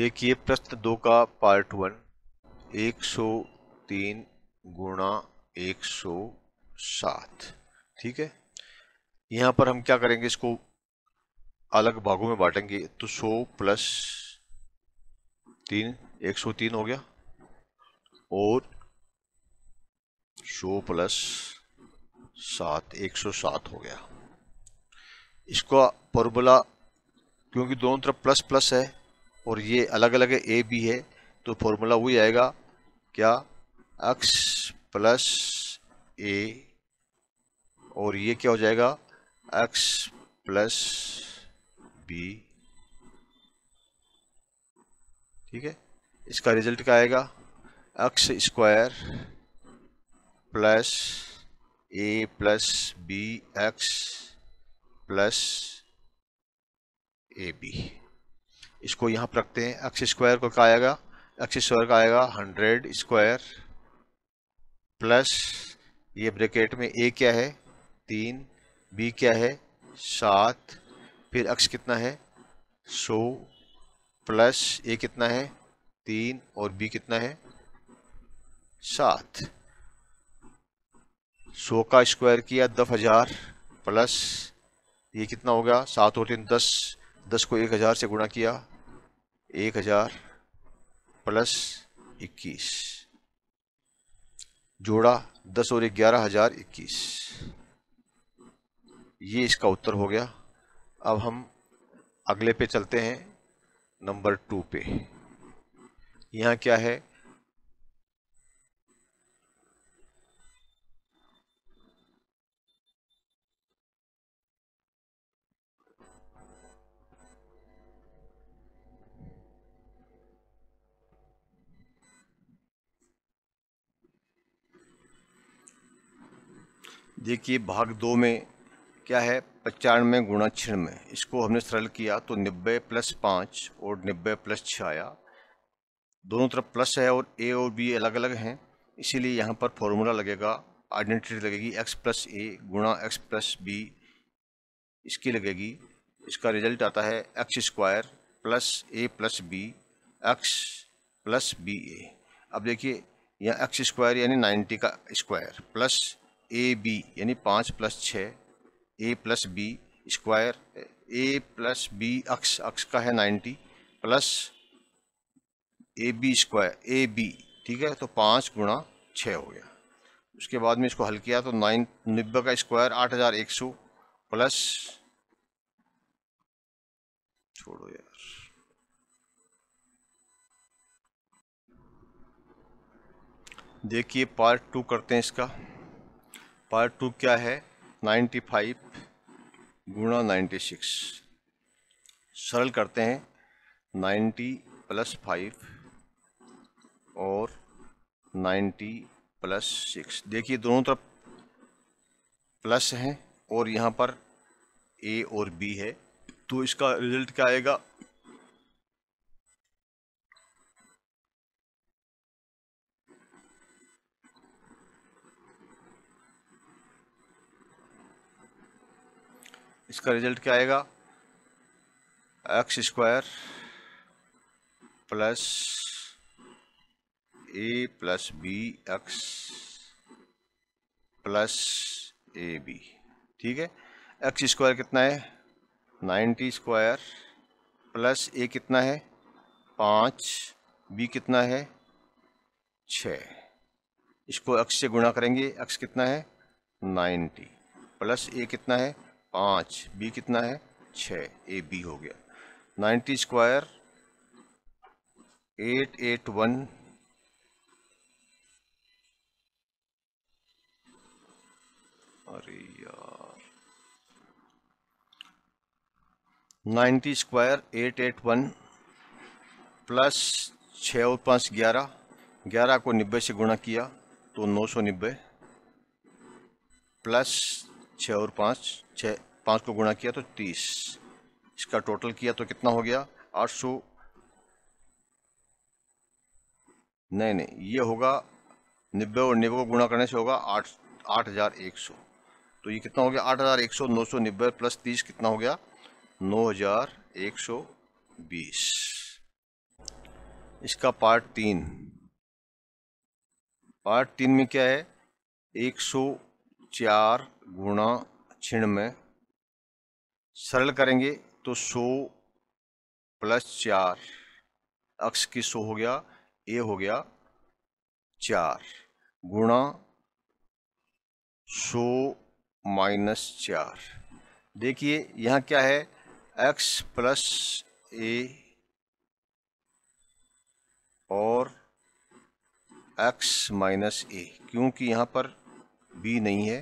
देखिए प्रश्न दो का पार्ट वन एक सौ तीन गुणा एक सौ सात ठीक है यहां पर हम क्या करेंगे इसको अलग भागों में बांटेंगे तो 100 प्लस तीन एक सौ तीन हो गया और 100 प्लस सात एक सौ सात हो गया इसका परबला क्योंकि दोनों तरफ प्लस प्लस है और ये अलग अलग है ए बी है तो फॉर्मूला वही आएगा क्या एक्स प्लस ए और ये क्या हो जाएगा एक्स प्लस बी ठीक है इसका रिजल्ट क्या आएगा X square plus A plus B X plus A B इसको यहाँ पर रखते हैं एक्स स्क्वायर को क्या आएगा एक्स स्क्वायर का आएगा हंड्रेड स्क्वायर प्लस ये ब्रैकेट में ए क्या है तीन बी क्या है सात फिर एक्स कितना है सो प्लस ए कितना है तीन और बी कितना है सात सौ का स्क्वायर किया दस हज़ार प्लस ये कितना होगा सात और तीन दस दस को एक हज़ार से गुणा किया एक हजार प्लस इक्कीस जोड़ा दस और ग्यारह हजार इक्कीस ये इसका उत्तर हो गया अब हम अगले पे चलते हैं नंबर टू पे यहाँ क्या है देखिए भाग दो में क्या है पचानवे गुणा छियानवे इसको हमने सरल किया तो नब्बे प्लस पाँच और नब्बे प्लस छः आया दोनों तरफ प्लस है और ए और बी अलग अलग हैं इसीलिए यहाँ पर फॉर्मूला लगेगा आइडेंटिटी लगेगी एक्स प्लस ए गुणा एक्स प्लस बी इसकी लगेगी इसका रिजल्ट आता है X square plus A plus B X plus B A अब देखिए यहाँ एक्स स्क्वायर यानी नाइन्टी का स्क्वायर प्लस ए बी यानी पाँच प्लस छः A plus B square A plus B अक्स अक्स का है ninety plus A B square A B ठीक है तो पाँच गुणा छः हो गया उसके बाद में इसको हल किया तो नाइन नब्बे का स्क्वायर आठ हज़ार एक सौ प्लस छोड़ो यार देखिए पार्ट टू करते हैं इसका पार्ट टू क्या है 95 फाइव गुणा नाइन्टी सरल करते हैं 90 प्लस फाइव और 90 प्लस सिक्स देखिए दोनों तरफ प्लस हैं और यहाँ पर ए और बी है तो इसका रिजल्ट क्या आएगा इसका रिजल्ट क्या आएगा X square plus A plus B X plus A B ठीक है एक्स स्क्वायर कितना है नाइन्टी स्क्वायर प्लस ए कितना है पाँच बी कितना है छ इसको एक्स से गुणा करेंगे एक्स कितना है नाइन्टी प्लस ए कितना है पाँच बी कितना है छ ए बी हो गया ninety square eight eight one अरे यार ninety square eight eight one plus छ और पाँच ग्यारह ग्यारह को नब्बे से गुणा किया तो नौ सौ नब्बे प्लस छः और पाँच छः पाँच को गुणा किया तो तीस इसका टोटल किया तो कितना हो गया आठ सौ नहीं नहीं ये होगा नब्बे और नब्बे को गुणा करने से होगा आठ आठ हज़ार एक सौ तो ये कितना हो गया आठ हज़ार एक सौ नौ सौ नब्बे प्लस तीस कितना हो गया नौ हज़ार एक सौ बीस इसका पार्ट तीन पार्ट तीन में क्या है एक सौ चार गुणा छिण में सरल करेंगे तो सो प्लस चार अक्ष की सो हो गया ए हो गया चार गुणा सो माइनस चार देखिए यहाँ क्या है एक्स प्लस ए और एक्स माइनस ए क्योंकि यहाँ पर बी नहीं है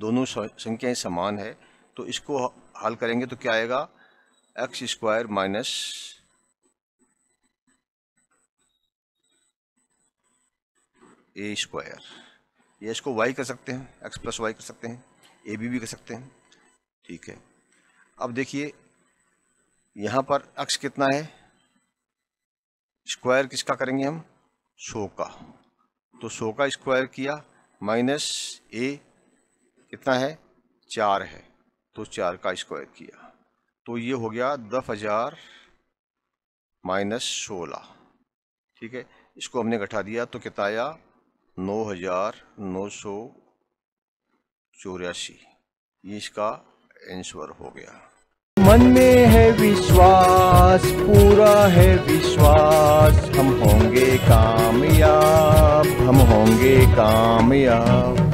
दोनों संख्याएं समान है तो इसको हल करेंगे तो क्या आएगा X square minus A square या इसको वाई कर सकते हैं एक्स प्लस वाई कर सकते हैं ए बी भी कर सकते हैं ठीक है अब देखिए यहाँ पर एक्स कितना है स्क्वायर किसका करेंगे हम सो का तो सो का स्क्वायर किया माइनस ए कितना है चार है तो चार का स्क्वायर किया तो ये हो गया दस हजार माइनस सोलह ठीक है इसको हमने घटा दिया तो कितना आया नौ हजार नौ सौ चौरासी ये इसका आंसर हो गया मन में है विश्वास पूरा है विश्वास हम होंगे कामयाब हम होंगे कामयाब